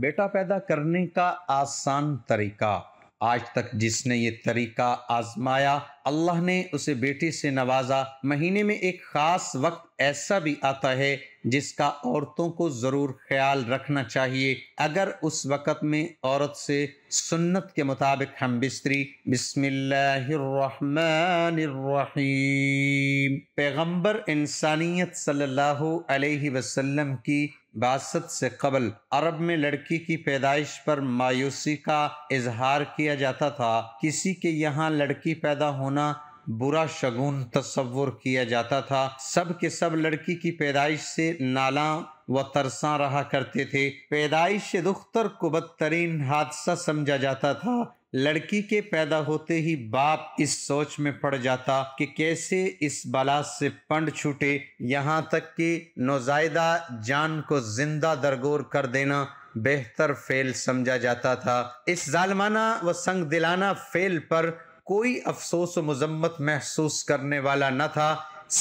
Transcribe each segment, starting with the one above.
बेटा पैदा करने का आसान तरीका आज तक जिसने ये तरीका आजमाया अल्लाह ने उसे बेटी से नवाजा महीने में एक ख़ास वक्त ऐसा भी आता है जिसका औरतों को ज़रूर ख्याल रखना चाहिए अगर उस वक़्त में औरत से सुन्नत के मुताबिक हम बिस्तरी बिस्मिल्लाहिर्रहमानिर्रहीम पैगंबर इंसानियत सल्लल्लाहु अलैहि वसल्लम की बासत से कबल अरब में लड़की की पैदाइश पर मायूसी का इजहार किया जाता था किसी के यहाँ लड़की पैदा होना बुरा शगुन तस्वुर किया जाता था सब के सब लड़की की पैदाइश से नाला व तरसा रहा करते थे पैदाइश दुख्तर को बदतरीन हादसा समझा जाता था लड़की के पैदा होते ही बाप इस सोच में पड़ जाता कि कैसे इस बला से पंड छूटे यहाँ तक कि नौजायदा जान को जिंदा दरगोर कर देना बेहतर फेल समझा जाता था इस जालमाना व संग दिलाना फेल पर कोई अफसोस व मजम्मत महसूस करने वाला न था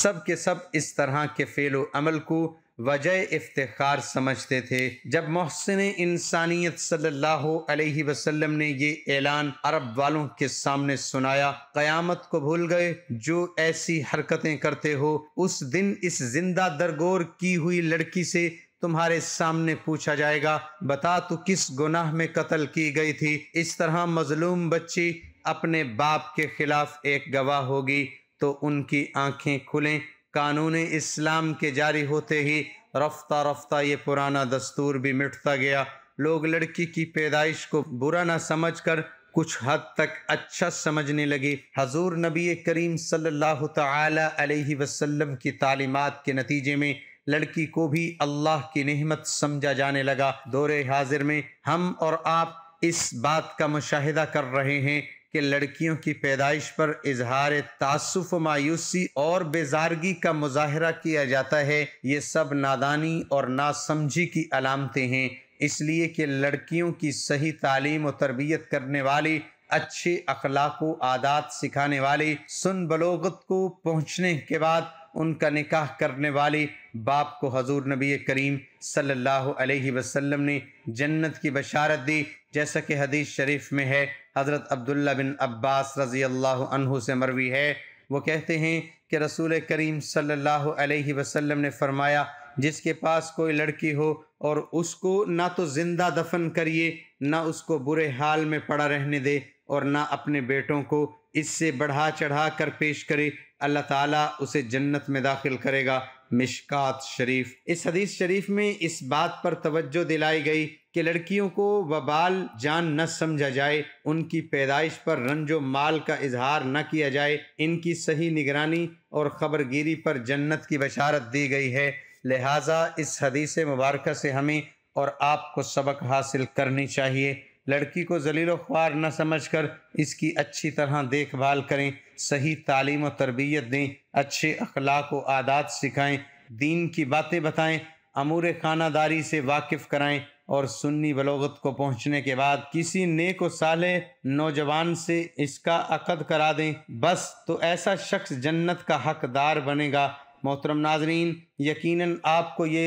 सब के सब इस तरह के फेल अमल को वजह इफ्तार समझते थे जब मोहसिन इंसानियत सल्लाम ने ये ऐलान अरब वालों के सामने सुनाया क़यामत को भूल गए जो ऐसी हरकतें करते हो उस दिन इस जिंदा दरगोर की हुई लड़की से तुम्हारे सामने पूछा जाएगा बता तू किस गुनाह में कत्ल की गई थी इस तरह मजलूम बच्ची अपने बाप के खिलाफ एक गवाह होगी तो उनकी आंखें खुलें कानून इस्लाम के जारी होते ही रफ्ता रफ्ता ये पुराना दस्तूर भी मिटता गया लोग लड़की की पैदाइश को बुरा ना समझकर कुछ हद तक अच्छा समझने लगे हजूर नबी करीम सल्लल्लाहु अलैहि वसल्लम की तालीमत के नतीजे में लड़की को भी अल्लाह की नहमत समझा जाने लगा दौरे हाजिर में हम और आप इस बात का मुशाहिदा कर रहे हैं कि लड़कियों की पैदाइश पर इजहार तसफ़ मायूसी और बेजारगी का मुजाहरा किया जाता है ये सब नादानी और नासमझी की अलामतें हैं इसलिए कि लड़कियों की सही तालीम और तरबियत करने वाली अच्छे अखलाक आदात सिखाने वाली सुन बलोगत को पहुँचने के बाद उनका निकाह करने वाले बाप को हजूर नबी करीम सल्लल्लाहु अलैहि वसल्लम ने जन्नत की बशारत दी जैसा कि हदीस शरीफ में है हज़रत अब्दुल्ला बिन अब्बास रज़ी अल्लाह अनहु से मरवी है वो कहते हैं कि रसूल करीम सल्लल्लाहु अलैहि वसल्लम ने फरमाया जिसके पास कोई लड़की हो और उसको ना तो ज़िंदा दफन करिए ना उसको बुरे हाल में पड़ा रहने दे और ना अपने बेटों को इससे बढ़ा चढ़ा कर पेश करे अल्लाह ताला उसे जन्नत में दाखिल करेगा मिशकात शरीफ इस हदीस शरीफ में इस बात पर तवज्जो दिलाई गई कि लड़कियों को वबाल जान न समझा जाए उनकी पैदाइश पर रंजो माल का इजहार न किया जाए इनकी सही निगरानी और खबरगिरी पर जन्नत की बशारत दी गई है लिहाजा इस हदीस मुबारक से हमें और आपको सबक हासिल करनी चाहिए लड़की को जलील ख्वार न समझकर इसकी अच्छी तरह देखभाल करें सही तालीम और तरबियत दें अच्छे अखलाक व आदात सिखाएं दीन की बातें बताएं अमूर खानादारी से वाकिफ़ कराएं और सुन्नी बलोगत को पहुंचने के बाद किसी नेक साल नौजवान से इसका अकद करा दें बस तो ऐसा शख्स जन्नत का हकदार बनेगा मोहतरम नाजरीन यकीनन आपको ये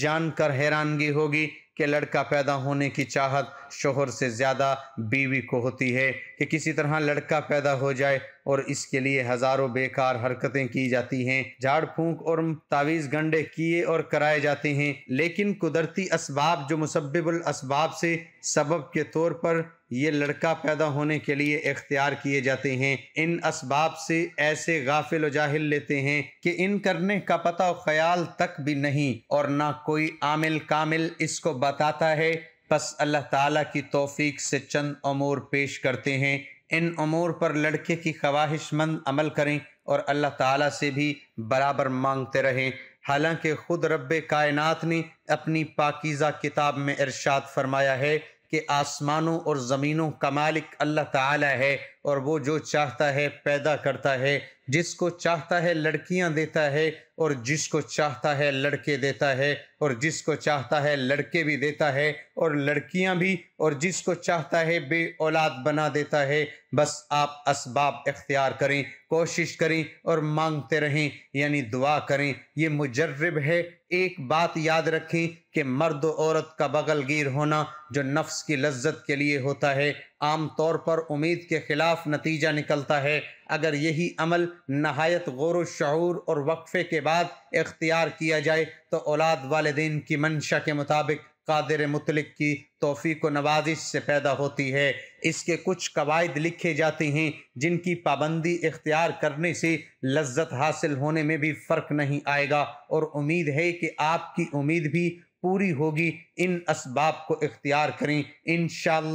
जानकर हैरानगी होगी कि लड़का पैदा होने की चाहत शोहर से ज़्यादा बीवी को होती है कि किसी तरह लड़का पैदा हो जाए और इसके लिए हज़ारों बेकार हरकतें की जाती हैं झाड़ फूंक और तावीज़ गंडे किए और कराए जाते हैं लेकिन कुदरती इसबाब जो मुसब्बल इसबाब से सबब के तौर पर ये लड़का पैदा होने के लिए इख्तियार किए जाते हैं इन इसबाब से ऐसे गाफिल जाहिल लेते हैं कि इन करने का पता ख्याल तक भी नहीं और ना कोई आमिल कामिल इसको बताता है बस अल्लाह ताला की तौफीक से चंद अमूर पेश करते हैं इन अमूर पर लड़के की ख्वाहिशमंद अमल करें और अल्लाह ताला से भी बराबर मांगते रहें हालांकि ख़ुद रब कायनात ने अपनी पाकिज़ा किताब में इरशाद फरमाया है कि आसमानों और ज़मीनों का मालिक अल्लाह ताला है और वो जो चाहता है पैदा करता है जिसको चाहता है लड़कियां देता है और जिसको चाहता है लड़के देता है और जिसको चाहता है लड़के भी देता है और लड़कियां भी और जिसको चाहता है बे औलाद बना देता है बस आप इसबाब इख्तियार करें कोशिश करें और मांगते रहें यानी दुआ करें ये मुजर्रब है एक बात याद रखें कि मर्द औरत का बगलगीर होना जो नफ्स की लज्जत के लिए होता है आम तौर पर उम्मीद के खिलाफ नतीजा निकलता है अगर यही अमल नहायत गौर शूर और वक्फे के बाद इख्तियार किया जाए तो औलाद वालदेन की मंशा के मुताबिक कादिर मुतलक की तोहफी को नवाजिश से पैदा होती है इसके कुछ कवायद लिखे जाते हैं जिनकी पाबंदी इख्तियार करने से लज्जत हासिल होने में भी फ़र्क नहीं आएगा और उम्मीद है कि आपकी उम्मीद भी पूरी होगी इन इसबाब को इख्तियार करें इन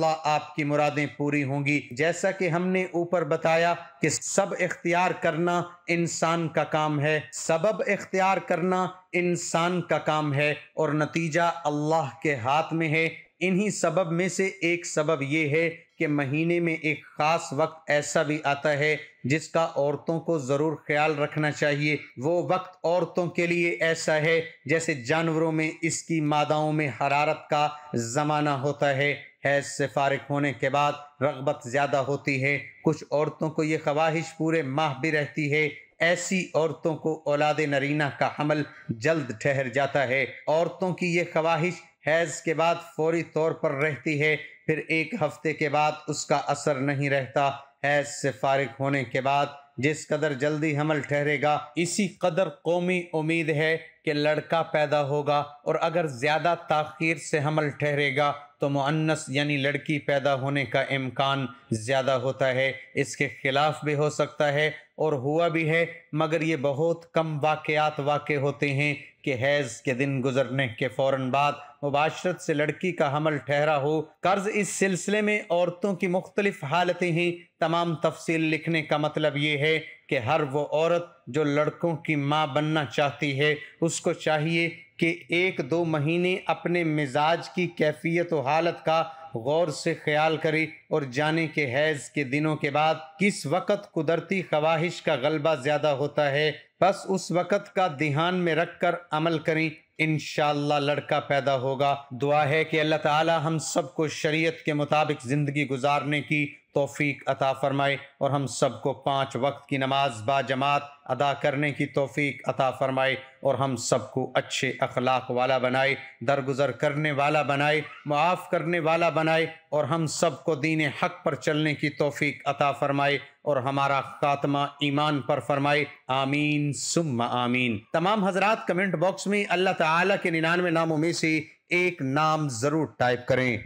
आपकी मुरादें पूरी होंगी जैसा कि हमने ऊपर बताया कि सब इख्तियार करना इंसान का काम है सबब इख्तियार करना इंसान का काम है और नतीजा अल्लाह के हाथ में है इन्हीं सबब में से एक सबब ये है कि महीने में एक ख़ास वक्त ऐसा भी आता है जिसका औरतों को ज़रूर ख्याल रखना चाहिए वो वक्त औरतों के लिए ऐसा है जैसे जानवरों में इसकी मादाओं में हरारत का ज़माना होता है हैज से फारग होने के बाद रगबत ज़्यादा होती है कुछ औरतों को ये ख्वाहिश पूरे माह भी रहती है ऐसी औरतों को औलाद नरीना का हमल जल्द ठहर जाता है औरतों की ये ख्वाहिश हैज़ के बाद फौरी तौर पर रहती है फिर एक हफ्ते के बाद उसका असर नहीं रहता हैज़ से फारिग होने के बाद जिस कदर जल्दी हमल ठहरेगा इसी कदर कौमी उम्मीद है कि लड़का पैदा होगा और अगर ज़्यादा ताखीर से हमल ठहरेगा तो मुअन्नस यानी लड़की पैदा होने का इम्कान ज़्यादा होता है इसके ख़िलाफ़ भी हो सकता है और हुआ भी है मगर ये बहुत कम वाक़ात वाक़ होते हैं कि हैज़ के दिन गुजरने के फ़ौर बाद मुबाशरत से लड़की का हमल ठहरा हो कर्ज इस सिलसिले में औरतों की मुख्तलिफ हालतें हैं तमाम तफसील लिखने का मतलब ये है कि हर वो औरत जो लड़कों की माँ बनना चाहती है उसको चाहिए कि एक दो महीने अपने मिजाज की कैफियत और हालत का गौर से ख्याल करें और जाने के हैज़ के दिनों के बाद किस वक़्त कुदरती ख्वाहिश का गलबा ज़्यादा होता है बस उस वक़्त का ध्यान में रख कर अमल करें इन लड़का पैदा होगा दुआ है कि अल्लाह ताला हम सबको शरीयत के मुताबिक ज़िंदगी गुजारने की तोफ़ी अता फ़रमाए और हम सब को पाँच वक्त की नमाज बाजमात अदा करने की तोफ़ी अता फ़रमाए और हम सब को अच्छे अखलाक वाला बनाए दरगुजर करने वाला बनाए मुआफ़ करने वाला बनाए और हम सब को दीन हक पर चलने की तोफ़ी अता फ़रमाए और हमारा ख़ात्मा ईमान पर फरमाए आमीन सुम आमीन तमाम हजरात कमेंट बॉक्स में अल्लाह ताला निन्यानवे नामों में से एक नाम ज़रूर टाइप करें